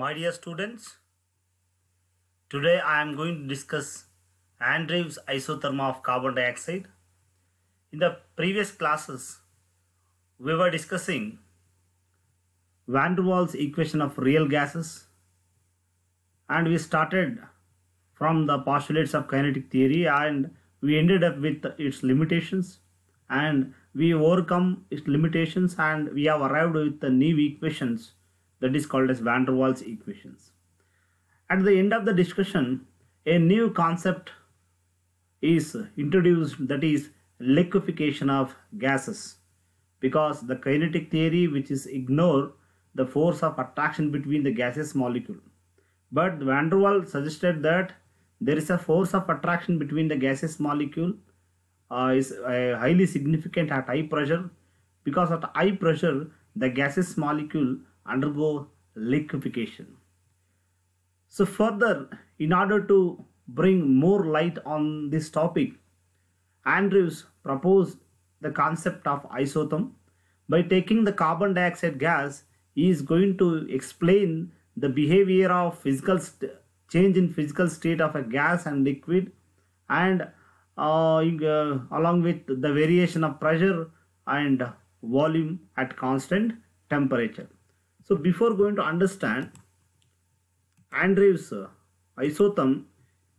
my dear students today i am going to discuss andrews isotherm of carbon dioxide in the previous classes we were discussing van der waals equation of real gases and we started from the postulates of kinetic theory and we ended up with its limitations and we overcome its limitations and we have arrived with the new equations that is called as van der Waals equations. At the end of the discussion, a new concept is introduced that is liquefaction of gases because the kinetic theory which is ignore the force of attraction between the gaseous molecule. But van der Waals suggested that there is a force of attraction between the gaseous molecule uh, is uh, highly significant at high pressure because at high pressure the gaseous molecule undergo liquefaction. So further, in order to bring more light on this topic, Andrews proposed the concept of isotherm. By taking the carbon dioxide gas, he is going to explain the behavior of physical change in physical state of a gas and liquid and uh, uh, along with the variation of pressure and volume at constant temperature. So before going to understand Andrews isotherm,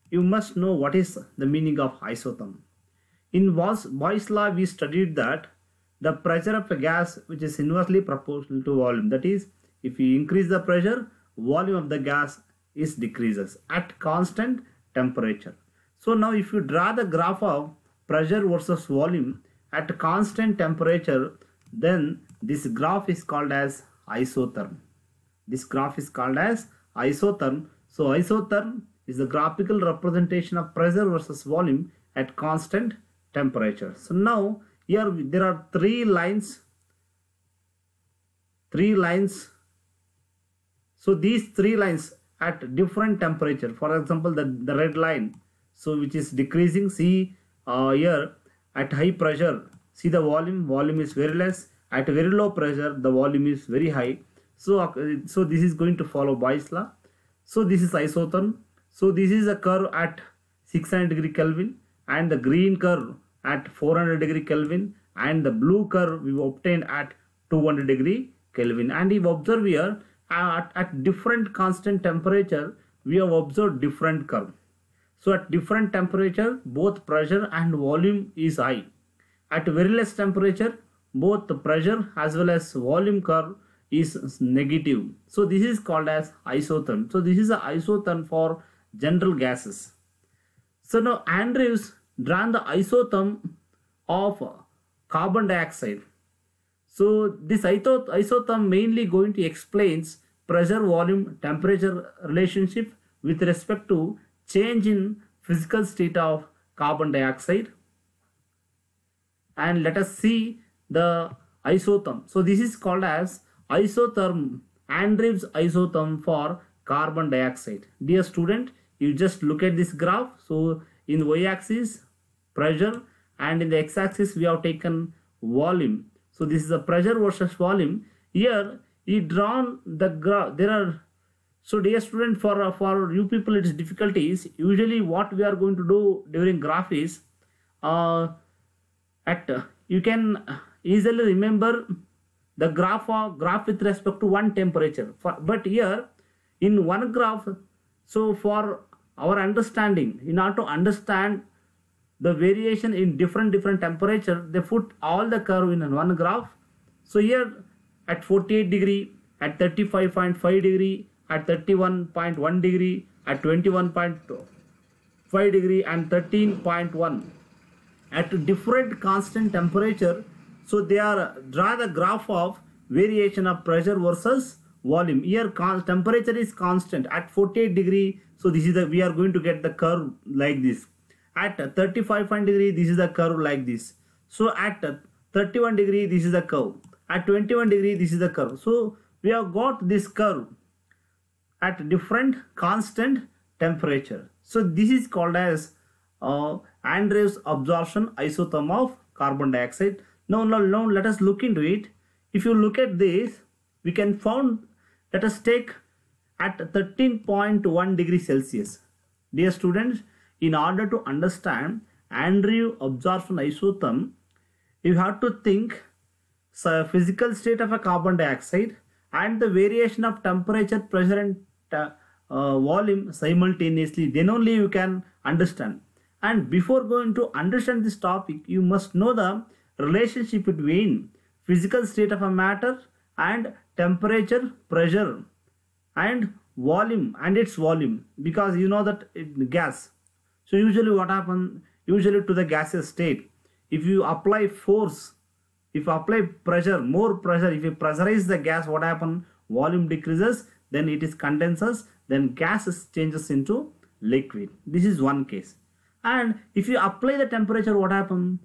you must know what is the meaning of isotherm. In Boyle's law, we studied that the pressure of a gas which is inversely proportional to volume. That is, if you increase the pressure, volume of the gas is decreases at constant temperature. So now if you draw the graph of pressure versus volume at constant temperature, then this graph is called as isotherm. This graph is called as isotherm. So isotherm is the graphical representation of pressure versus volume at constant temperature. So now here there are three lines, three lines. So these three lines at different temperature. For example, the, the red line, so which is decreasing, see uh, here at high pressure, see the volume, volume is very less. At very low pressure, the volume is very high. So, uh, so this is going to follow Boyle's law. So this is isotherm. So this is a curve at 600 degree Kelvin and the green curve at 400 degree Kelvin and the blue curve we obtained at 200 degree Kelvin. And if observe here uh, at, at different constant temperature we have observed different curve. So at different temperature both pressure and volume is high. At very less temperature both the pressure as well as volume curve is negative. So this is called as isotherm. So this is a isotherm for general gases. So now Andrews drawn the isotherm of carbon dioxide. So this isotherm mainly going to explains pressure volume temperature relationship with respect to change in physical state of carbon dioxide. And let us see the isotherm. So this is called as isotherm, Andrews isotherm for carbon dioxide. Dear student, you just look at this graph. So in y-axis pressure and in the x-axis we have taken volume. So this is the pressure versus volume. Here you drawn the graph. There are so dear student for for you people it's difficulties. Usually what we are going to do during graph is uh, at you can easily remember the graph of graph with respect to one temperature for, but here in one graph so for our understanding in order to understand the variation in different different temperature they put all the curve in one graph so here at 48 degree at 35.5 degree at 31.1 degree at 21.5 degree and 13.1 at different constant temperature so they are draw the graph of variation of pressure versus volume. Here temperature is constant at 48 degree. So this is the we are going to get the curve like this. At 35 degree this is the curve like this. So at 31 degree this is the curve. At 21 degree this is the curve. So we have got this curve at different constant temperature. So this is called as uh, Andrews absorption isotherm of carbon dioxide no, no, no. let us look into it. If you look at this, we can found, let us take at 13.1 degree Celsius. Dear students, in order to understand Andrew absorption isotherm, you have to think so physical state of a carbon dioxide and the variation of temperature, pressure and uh, uh, volume simultaneously. Then only you can understand. And before going to understand this topic, you must know the relationship between physical state of a matter and temperature, pressure and volume and its volume because you know that gas. So usually what happens usually to the gaseous state if you apply force if you apply pressure more pressure if you pressurize the gas what happens volume decreases then it is condenses then gas changes into liquid this is one case and if you apply the temperature what happens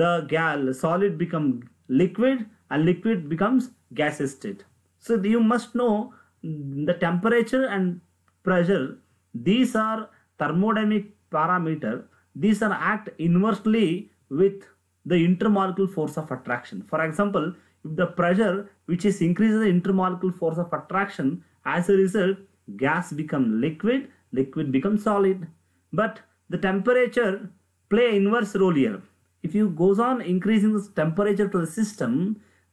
the solid become liquid and liquid becomes gaseous state. So you must know the temperature and pressure. These are thermodynamic parameter. These are act inversely with the intermolecular force of attraction. For example, if the pressure which is increases the intermolecular force of attraction, as a result, gas become liquid, liquid become solid. But the temperature play inverse role here if you goes on increasing the temperature to the system,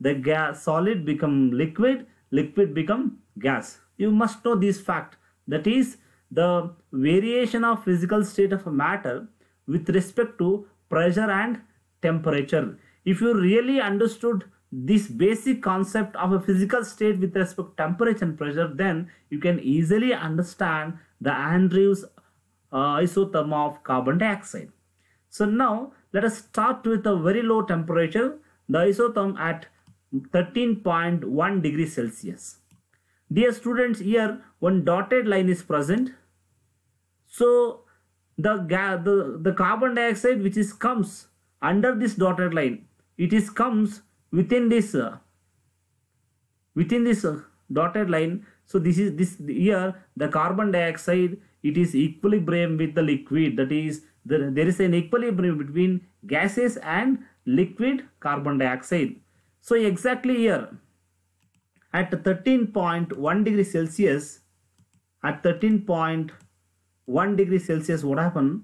the gas solid become liquid, liquid become gas. You must know this fact. That is the variation of physical state of a matter with respect to pressure and temperature. If you really understood this basic concept of a physical state with respect to temperature and pressure, then you can easily understand the Andrews uh, isotherm of carbon dioxide. So now let us start with a very low temperature, the isotherm at 13.1 degrees Celsius. Dear students, here one dotted line is present. So the, the, the carbon dioxide which is comes under this dotted line, it is comes within this uh, within this uh, dotted line. So this is this here the carbon dioxide it is equilibrium with the liquid that is there, there is an equilibrium between gases and liquid carbon dioxide. So exactly here at 13.1 degree Celsius at 13.1 degree Celsius what happened?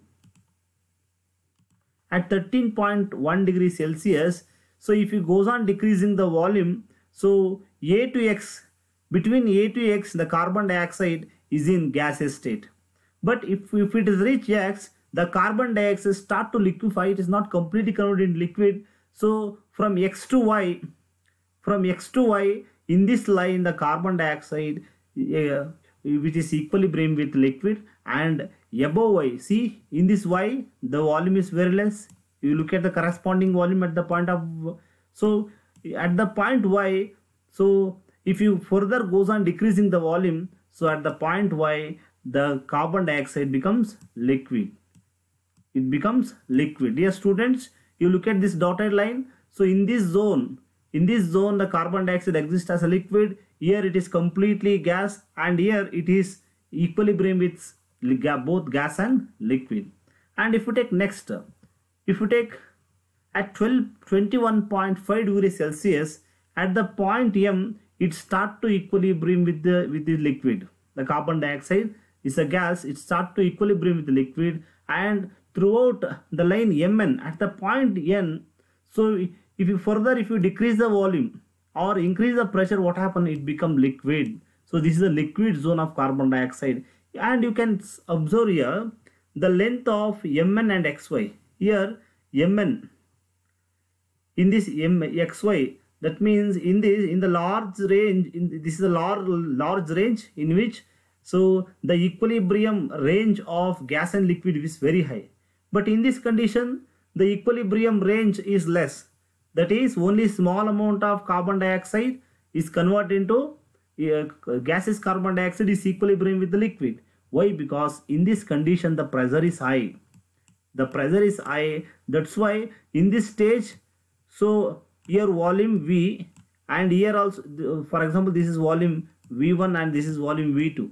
At 13.1 degree Celsius so if it goes on decreasing the volume so A to X between A to X the carbon dioxide is in gaseous state but if, if it is reach X the carbon dioxide start to liquefy it is not completely converted in liquid so from x to y from x to y in this line the carbon dioxide uh, which is equilibrium with liquid and above y see in this y the volume is very less you look at the corresponding volume at the point of so at the point y so if you further goes on decreasing the volume so at the point y the carbon dioxide becomes liquid it becomes liquid dear students you look at this dotted line so in this zone in this zone the carbon dioxide exists as a liquid here it is completely gas and here it is equilibrium with both gas and liquid and if you take next if you take at 12 21.5 degrees celsius at the point m it start to equilibrium with the with the liquid the carbon dioxide is a gas it start to equilibrium with the liquid and throughout the line Mn at the point N. So if you further, if you decrease the volume or increase the pressure, what happen? It become liquid. So this is the liquid zone of carbon dioxide. And you can observe here the length of Mn and xy. Here Mn in this M, xy that means in this in the large range in this is a large large range in which so the equilibrium range of gas and liquid is very high but in this condition, the equilibrium range is less. That is, only small amount of carbon dioxide is converted into uh, gases carbon dioxide is equilibrium with the liquid. Why? Because in this condition, the pressure is high. The pressure is high. That's why in this stage, so here volume V and here also, for example, this is volume V1 and this is volume V2.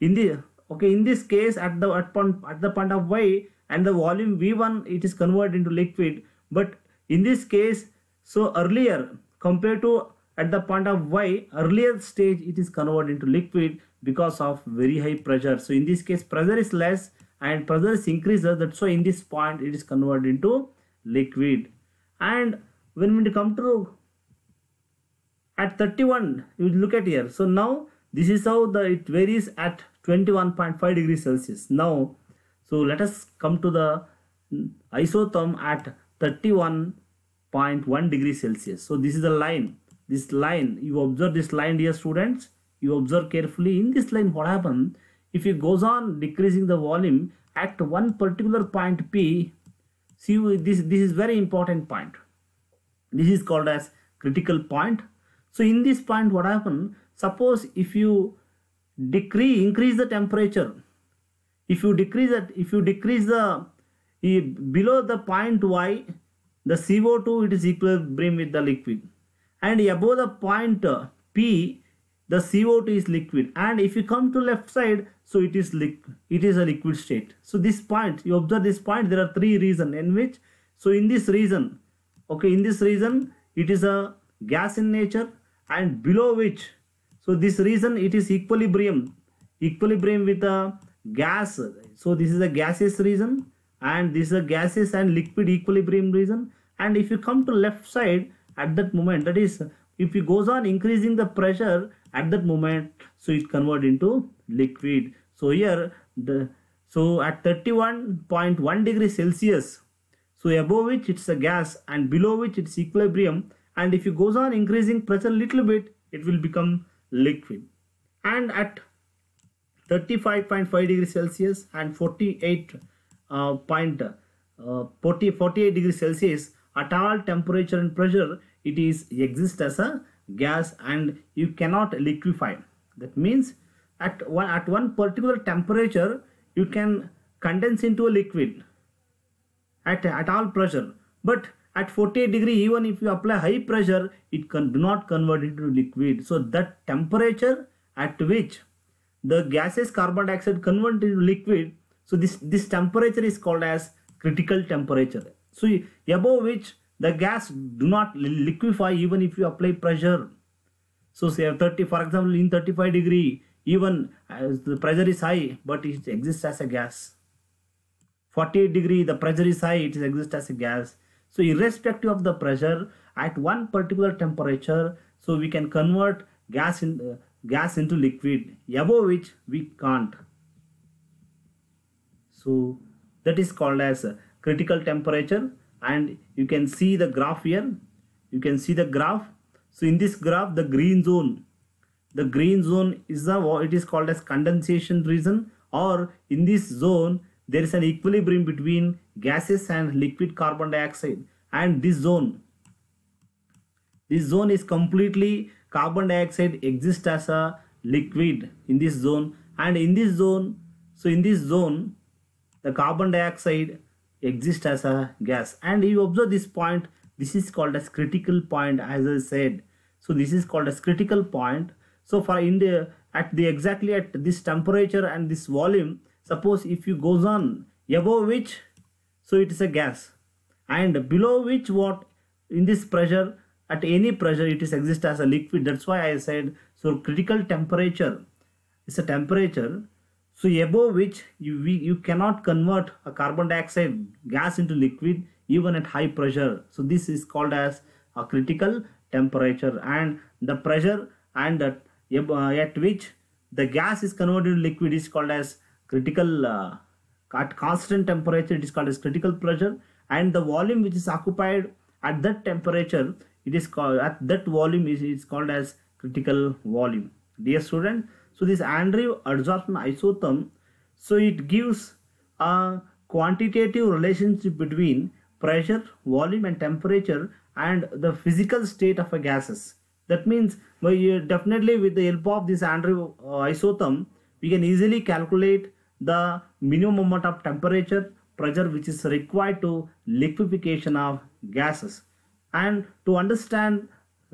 In the okay, in this case, at the at point at the point of Y, and the volume V1 it is converted into liquid but in this case so earlier compared to at the point of Y earlier stage it is converted into liquid because of very high pressure so in this case pressure is less and pressure is increases that's why in this point it is converted into liquid and when we come to at 31 you look at here so now this is how the it varies at 21.5 degrees celsius now so let us come to the isotherm at 31.1 degree Celsius. So this is the line. This line, you observe this line dear students. You observe carefully in this line what happens if it goes on decreasing the volume at one particular point P. See this, this is very important point. This is called as critical point. So in this point what happens? Suppose if you decrease, increase the temperature if you decrease it, if you decrease the below the point y the CO2 it is equilibrium with the liquid and above the point P the CO2 is liquid and if you come to left side so it is liquid it is a liquid state so this point you observe this point there are three reason in which so in this region okay in this region it is a gas in nature and below which so this reason it is equilibrium equilibrium with the gas so this is a gaseous region and this is a gaseous and liquid equilibrium region and if you come to left side at that moment that is if it goes on increasing the pressure at that moment so it convert into liquid so here the so at 31.1 degree celsius so above which it's a gas and below which it's equilibrium and if it goes on increasing pressure little bit it will become liquid and at 35.5 degrees Celsius and 48 uh, point, uh, 48 degrees Celsius at all temperature and pressure it is exists as a gas and you cannot liquefy that means at one at one particular temperature you can condense into a liquid at at all pressure but at 48 degree even if you apply high pressure it can do not convert into liquid so that temperature at which the gases carbon dioxide converted into liquid so this this temperature is called as critical temperature so above which the gas do not liquefy even if you apply pressure so say 30 for example in 35 degree even as the pressure is high but it exists as a gas 48 degree the pressure is high it exists as a gas so irrespective of the pressure at one particular temperature so we can convert gas in uh, gas into liquid above which we can't. So that is called as critical temperature and you can see the graph here. You can see the graph. So in this graph the green zone the green zone is the it is called as condensation region or in this zone there is an equilibrium between gases and liquid carbon dioxide and this zone this zone is completely carbon dioxide exists as a liquid in this zone and in this zone so in this zone the carbon dioxide exists as a gas and you observe this point this is called as critical point as i said so this is called as critical point so for in the at the exactly at this temperature and this volume suppose if you goes on above which so it is a gas and below which what in this pressure at any pressure it is exist as a liquid that's why i said so critical temperature is a temperature so above which you we, you cannot convert a carbon dioxide gas into liquid even at high pressure so this is called as a critical temperature and the pressure and uh, at which the gas is converted to liquid is called as critical uh, at constant temperature it is called as critical pressure and the volume which is occupied at that temperature it is called at that volume is it's called as critical volume dear student so this Andrew adsorption isotherm so it gives a quantitative relationship between pressure volume and temperature and the physical state of a gases that means well, uh, definitely with the help of this Andrew uh, isotherm we can easily calculate the minimum amount of temperature pressure which is required to liquefaction of gases and to understand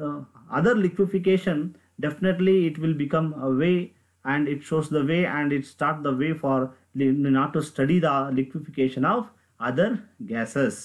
uh, other liquefaction definitely it will become a way and it shows the way and it start the way for not to study the liquefaction of other gases